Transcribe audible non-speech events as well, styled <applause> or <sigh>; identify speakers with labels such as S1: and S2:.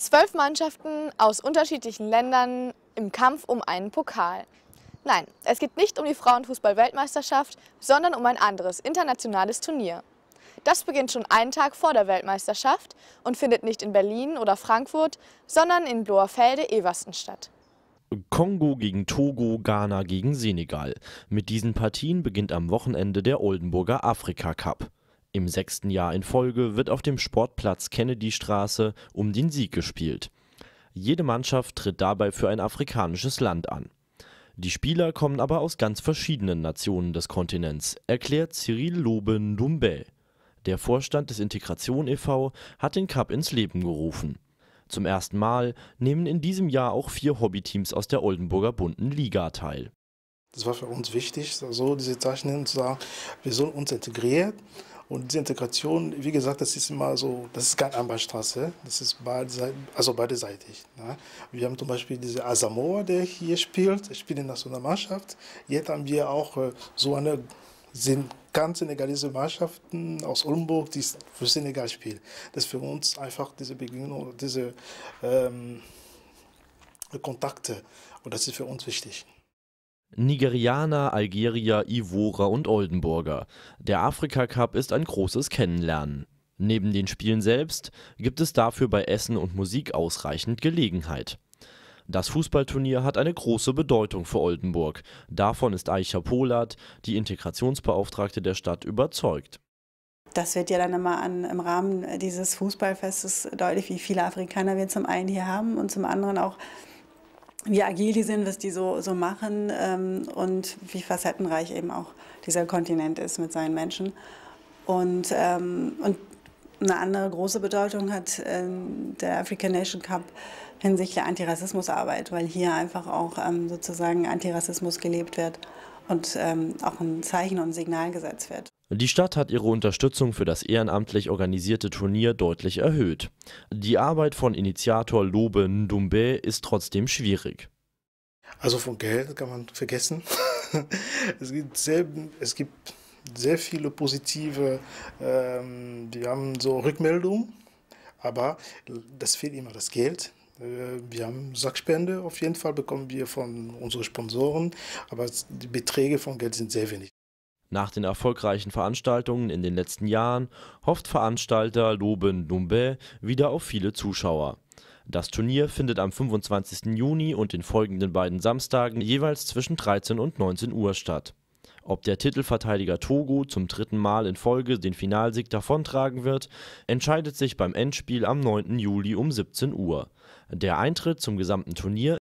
S1: Zwölf Mannschaften aus unterschiedlichen Ländern im Kampf um einen Pokal. Nein, es geht nicht um die Frauenfußball-Weltmeisterschaft, sondern um ein anderes internationales Turnier. Das beginnt schon einen Tag vor der Weltmeisterschaft und findet nicht in Berlin oder Frankfurt, sondern in Bloerfelde-Eversten statt. Kongo gegen Togo, Ghana gegen Senegal. Mit diesen Partien beginnt am Wochenende der Oldenburger Afrika Cup. Im sechsten Jahr in Folge wird auf dem Sportplatz Kennedystraße um den Sieg gespielt. Jede Mannschaft tritt dabei für ein afrikanisches Land an. Die Spieler kommen aber aus ganz verschiedenen Nationen des Kontinents, erklärt Cyril Lobe Ndumbe. Der Vorstand des Integration e.V. hat den Cup ins Leben gerufen. Zum ersten Mal nehmen in diesem Jahr auch vier Hobbyteams aus der Oldenburger Bunten Liga teil.
S2: Das war für uns wichtig, so diese Zeichen zu sagen, wir sollen uns integrieren und diese Integration, wie gesagt, das ist immer so, das ist keine Einbahnstraße, das ist beidseitig, also beidseitig. Ne? Wir haben zum Beispiel diese Asamoa, der hier spielt, spielt in der Nationalmannschaft. Jetzt haben wir auch äh, so eine sind ganz senegalese Mannschaften aus Oldenburg, die für Senegal spielen. Das ist für uns einfach diese Begegnung, diese ähm, Kontakte und das ist für uns wichtig.
S1: Nigerianer, Algerier, Ivorer und Oldenburger. Der Afrika Cup ist ein großes Kennenlernen. Neben den Spielen selbst gibt es dafür bei Essen und Musik ausreichend Gelegenheit. Das Fußballturnier hat eine große Bedeutung für Oldenburg. Davon ist Aisha Polat, die Integrationsbeauftragte der Stadt, überzeugt.
S3: Das wird ja dann immer an, im Rahmen dieses Fußballfestes deutlich, wie viele Afrikaner wir zum einen hier haben und zum anderen auch wie agil die sind, was die so, so machen ähm, und wie facettenreich eben auch dieser Kontinent ist mit seinen Menschen. Und, ähm, und eine andere große Bedeutung hat ähm, der African Nation Cup hinsichtlich der Antirassismusarbeit, weil hier einfach auch ähm, sozusagen Antirassismus gelebt wird und ähm, auch ein Zeichen und ein Signal gesetzt wird.
S1: Die Stadt hat ihre Unterstützung für das ehrenamtlich organisierte Turnier deutlich erhöht. Die Arbeit von Initiator Lobe Ndumbe ist trotzdem schwierig.
S2: Also von Geld kann man vergessen. <laughs> es, gibt sehr, es gibt sehr viele positive, ähm, wir haben so Rückmeldungen, aber das fehlt immer das Geld. Äh, wir haben Sackspende auf jeden Fall, bekommen wir von unseren Sponsoren, aber die Beträge von Geld sind sehr wenig.
S1: Nach den erfolgreichen Veranstaltungen in den letzten Jahren hofft Veranstalter Loben Dumbe wieder auf viele Zuschauer. Das Turnier findet am 25. Juni und den folgenden beiden Samstagen jeweils zwischen 13 und 19 Uhr statt. Ob der Titelverteidiger Togo zum dritten Mal in Folge den Finalsieg davontragen wird, entscheidet sich beim Endspiel am 9. Juli um 17 Uhr. Der Eintritt zum gesamten Turnier